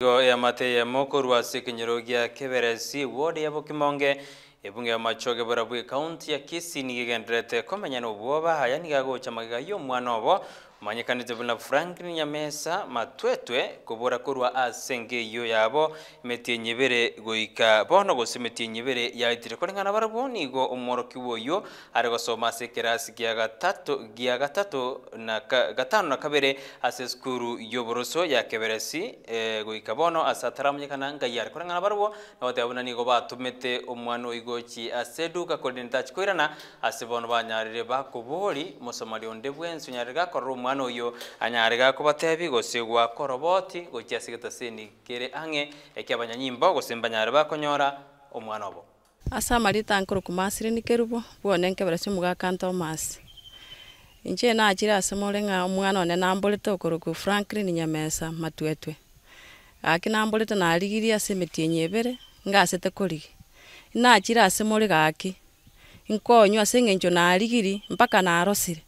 go ya mateyemo korwa sekenyero gya keberesi wodi ya bukimonge ebunge ya machoge barabwe county ya kisi nigigenderete komenyana obwo bahaya nigagocha magiga mwana obo manyekani buna franklin ya mesa matwetwe kobora kurwa asenge iyo yabo imeti enyebere goika bono gose imeti enyebere yaitire koreng'ana barabwo nigo omworoki woyo are gosoma ase ekerasi gia gatatu gia gatatu na gatano na kabere ase esukuru boroso ya keberesi e, goika bono asatara nga yari ngai ngana koreng'ana na nagote abuna nigo batumete omwana oigochi ase eduka korinetachi koirana ase bono banyarire bakobori mosomari onde bwensi onyarire gakorora omwana omwana oyo anyariga kubatebi gwa koroboti go gochia sigetasini kere ang'e ekiabanyanyimbo gosimba nyare bakonyora omwana obo ase amarita kumasire nikeru bo bwone nkebera ase omogaka ntomasi inche nachire ase more ng'a omwana one namborete okoroku franklin nyamesa matwetwe gaki namborete narigirie ase emeti nyebere nga asete kuri na akira more gaki nkonywa asengenjo na aligiri mpaka na arosire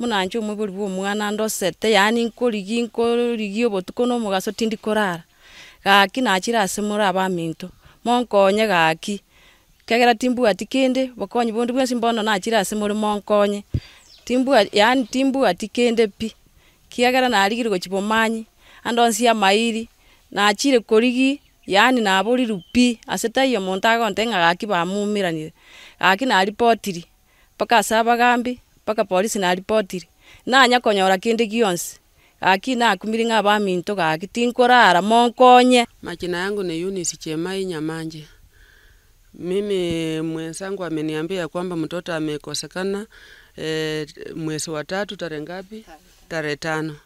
muna nche omwibori bwa omwana ndosete yaani nkorigi nkorigi obotuko na omogaso tindikorara gaki nachire ase more abaminto monkonye gaki kegera timbwati kende bokonyi bondi bwensi mbono nachire ase more monkonye timbwati yaani timbu timbwati kende pi kiagera narigire gochi bomanyi ando nsi amairi nachire korigi yaani rupi aseta ase taiyo omonto agonte ng'agaki bamumiranire gaki naripotiri mpaka ase abagambi mpaka polisi na nanya konyora kindi gionsi aki nakumire ng'a baminto gaki tinkorara monkonye machina yangu ni Eunice Chemai Nyamanje mimi mwenzangu ameniambia kwamba mtoto amekosekana e, mwezi wa tatu tarehe ngapi? Tarehe tano.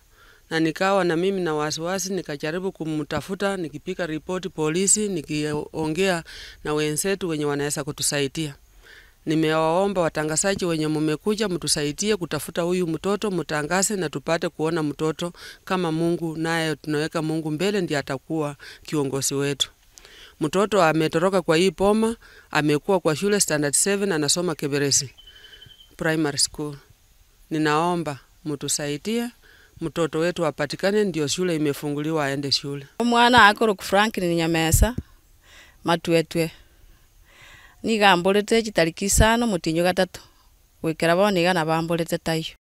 Na nikawa na mimi na wasiwasi, nikajaribu kumtafuta, nikipika ripoti polisi, nikiongea na wenzetu wenye wanaweza kutusaidia. Nimewaomba watangazaji wenye mumekuja mtusaidie kutafuta huyu mtoto, mtangaze na tupate kuona mtoto kama Mungu, naye tunaweka Mungu mbele, ndiye atakuwa kiongozi wetu. Mtoto ametoroka kwa hii poma, amekuwa kwa shule standard 7 anasoma Keberesi primary school. Ninaomba mtusaidie mtoto wetu apatikane, ndio shule imefunguliwa aende shule. Mwana akoro Franklin Nyamesa Matuetwe nigambũrĩte chitariki tariki isano mũtinyu gatatu gwikira bono igana bamborete taiyo